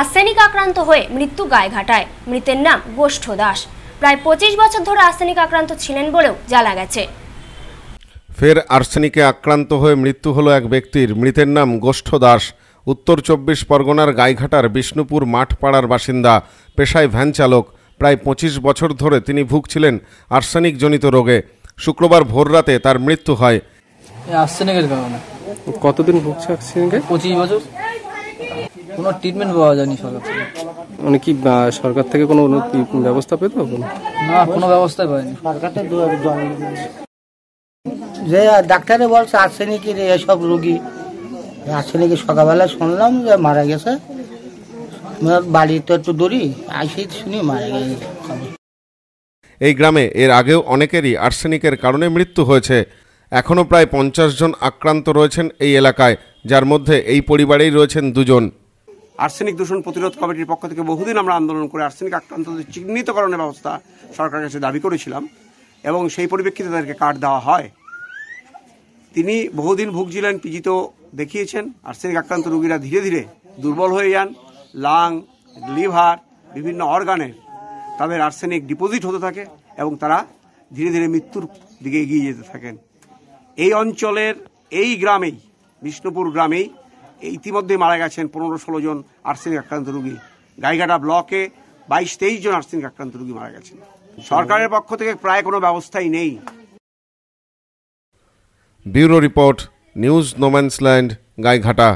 arsenic আক্রান্ত হয়ে মৃত্যু ঘাটায় মৃতের নাম গোষ্ঠ দাস প্রায় পঁচিশ বছর ধরে আর্সেনিক আক্রান্ত ছিলেন বলেও জানা গেছে ফের আর্সেনিকে আক্রান্ত হয়ে মৃত্যু হলো এক ব্যক্তির মৃতের নাম গোষ্ঠ দাস উত্তর চব্বিশ পরগনার গাইঘাটার বিষ্ণুপুর মাঠপাড়ার বাসিন্দা পেশায় ভ্যান চালক প্রায় পঁচিশ বছর ধরে তিনি ভুগছিলেন আর্সেনিক জনিত রোগে শুক্রবার ভোররাতে তার মৃত্যু হয় আর্সেনিকের কারণে কতদিন ভুগছে আর্সেনিকে পঁচিশ বছর কোনো ট্রিটমেন্ট পাওয়া যায়নি সরকার থেকে মানে কি সরকার থেকে কোনো অনু- ব্যবস্থা পেত কোনো না কোনো ব্যবস্থাই পাইনি সরকারটা দু- যে ডাক্তারে বলছে আর্সেনিকের নাকি রে এসব রুগী আসছে সকালবেলা শুনলাম যে মারা গেছে আমার বাড়ি তো একটু দূরই আসি শুনি মারা গেছে এই গ্রামে এর আগেও অনেকেরই আর্সেনিকের কারণে মৃত্যু হয়েছে এখনও প্রায় পঞ্চাশ জন আক্রান্ত রয়েছেন এই এলাকায় যার মধ্যে এই পরিবারেই রয়েছেন দুজন আর্সেনিক দূষণ প্রতিরোধ কমিটির পক্ষ থেকে বহুদিন আমরা আন্দোলন করে আর্সেনিক আক্রান্তদের চিহ্নিতকরণের ব্যবস্থা সরকারের কাছে দাবি করেছিলাম এবং সেই পরিপ্রেক্ষিতে তাদেরকে কার্ড দেওয়া হয় তিনি বহুদিন ভুগছিলেন পিজিতেও দেখিয়েছেন আর্সেনিক আক্রান্ত রোগীরা ধীরে ধীরে দুর্বল হয়ে যান লাং লিভার বিভিন্ন অর্গানের তাদের আর্সেনিক ডিপোজিট হতে থাকে এবং তারা ধীরে ধীরে মৃত্যুর দিকে এগিয়ে যেতে থাকেন এই অঞ্চলের এই গ্রামেই বিষ্ণুপুর গ্রামেই ইতিমধ্যে মারা গেছেন পনেরো ষোলো জন আর্সেনিক আক্রান্ত রুগী গাইঘাটা ব্লকে বাইশ তেইশ জন আর্সেনিক আক্রান্ত রুগী মারা গেছেন সরকারের পক্ষ থেকে প্রায় কোনো ব্যবস্থাই নেই bureau report news no man's land Gaighata